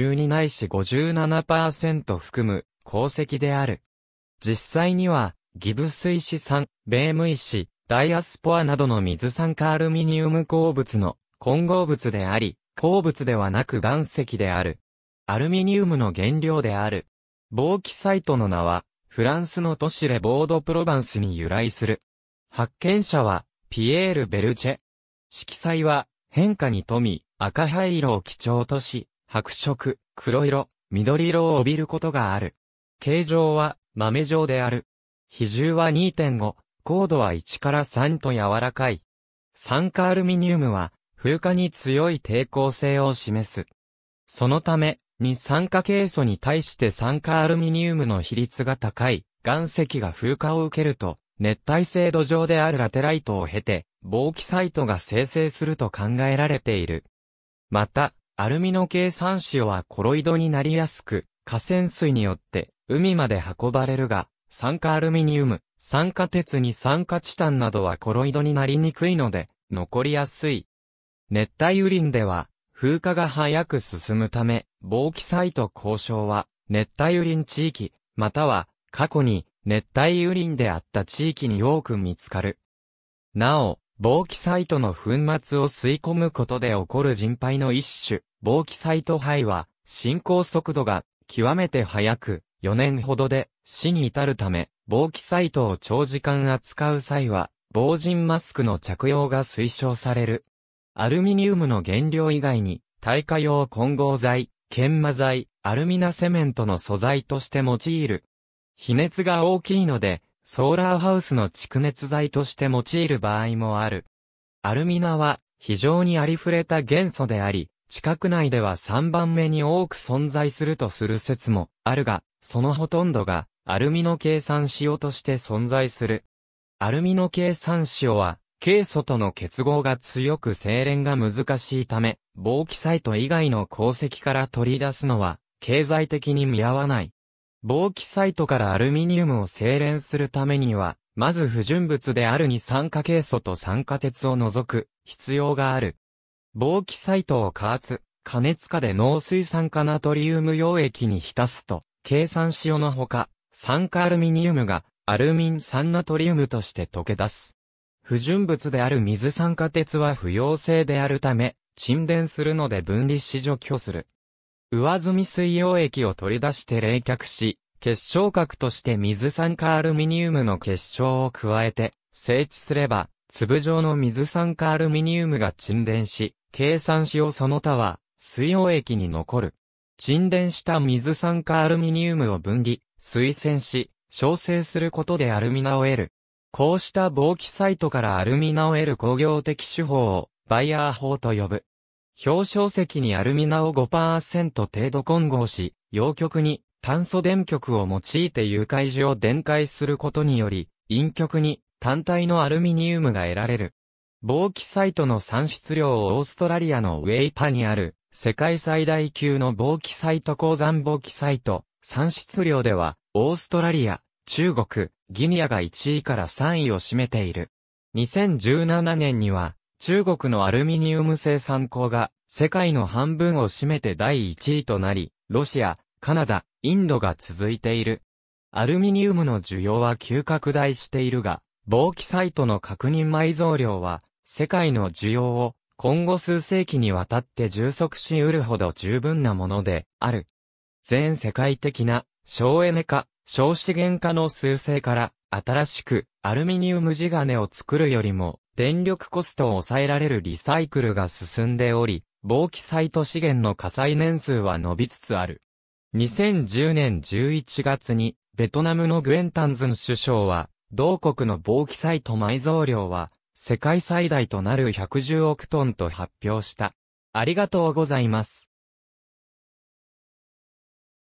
12ないし57%含む鉱石である。実際には、ギブス石酸、ベーム石、ダイアスポアなどの水酸化アルミニウム鉱物の混合物であり、鉱物ではなく岩石である。アルミニウムの原料である。防気サイトの名は、フランスの都市レボードプロバンスに由来する。発見者は、ピエール・ベルチェ。色彩は、変化に富み、赤灰色を基調とし、白色、黒色、緑色を帯びることがある。形状は豆状である。比重は2.5、高度は1から3と柔らかい。酸化アルミニウムは風化に強い抵抗性を示す。そのため、二酸化ケイ素に対して酸化アルミニウムの比率が高い岩石が風化を受けると、熱帯性土壌であるラテライトを経て、防気サイトが生成すると考えられている。また、アルミの計算子はコロイドになりやすく、河川水によって海まで運ばれるが、酸化アルミニウム、酸化鉄に酸化チタンなどはコロイドになりにくいので、残りやすい。熱帯雨林では、風化が早く進むため、防気サイト交渉は、熱帯雨林地域、または、過去に、熱帯雨林であった地域に多く見つかる。なお、防気サイトの粉末を吸い込むことで起こる人肺の一種、防気サイト肺は、進行速度が極めて速く、4年ほどで死に至るため、防気サイトを長時間扱う際は、防塵マスクの着用が推奨される。アルミニウムの原料以外に、耐火用混合材、研磨材、アルミナセメントの素材として用いる。比熱が大きいので、ソーラーハウスの蓄熱材として用いる場合もある。アルミナは非常にありふれた元素であり、地殻内では3番目に多く存在するとする説もあるが、そのほとんどがアルミの計算塩として存在する。アルミの計算塩は、ケイ素との結合が強く精錬が難しいため、ボーキサイト以外の鉱石から取り出すのは、経済的に見合わない。ボーキサイトからアルミニウムを精錬するためには、まず不純物である二酸化ケイ素と酸化鉄を除く必要がある。防気サイトを加圧、加熱下で濃水酸化ナトリウム溶液に浸すと、計算塩のほか、酸化アルミニウムがアルミン酸ナトリウムとして溶け出す。不純物である水酸化鉄は不溶性であるため、沈殿するので分離し除去する。上積み水溶液を取り出して冷却し、結晶核として水酸化アルミニウムの結晶を加えて、整地すれば、粒状の水酸化アルミニウムが沈殿し、計算子をその他は、水溶液に残る。沈殿した水酸化アルミニウムを分離、水洗し、焼成することでアルミナを得る。こうした防気サイトからアルミナを得る工業的手法を、バイヤー法と呼ぶ。表彰石にアルミナを5%程度混合し、陽極に炭素電極を用いて誘拐樹を電解することにより、陰極に単体のアルミニウムが得られる。防気サイトの産出量をオーストラリアのウェイパにある世界最大級の防気サイト鉱山防気サイト産出量ではオーストラリア、中国、ギニアが1位から3位を占めている。2017年には中国のアルミニウム生産鉱が世界の半分を占めて第1位となり、ロシア、カナダ、インドが続いている。アルミニウムの需要は急拡大しているが、防気サイトの確認埋蔵量は世界の需要を今後数世紀にわたって充足し得るほど十分なものである。全世界的な省エネ化、省資源化の数勢から新しくアルミニウム地金を作るよりも電力コストを抑えられるリサイクルが進んでおり、防気サイト資源の火災年数は伸びつつある。2010年11月にベトナムのグエンタンズン首相は同国の防気サイト埋蔵量は世界最大となる110億トンと発表した。ありがとうございます。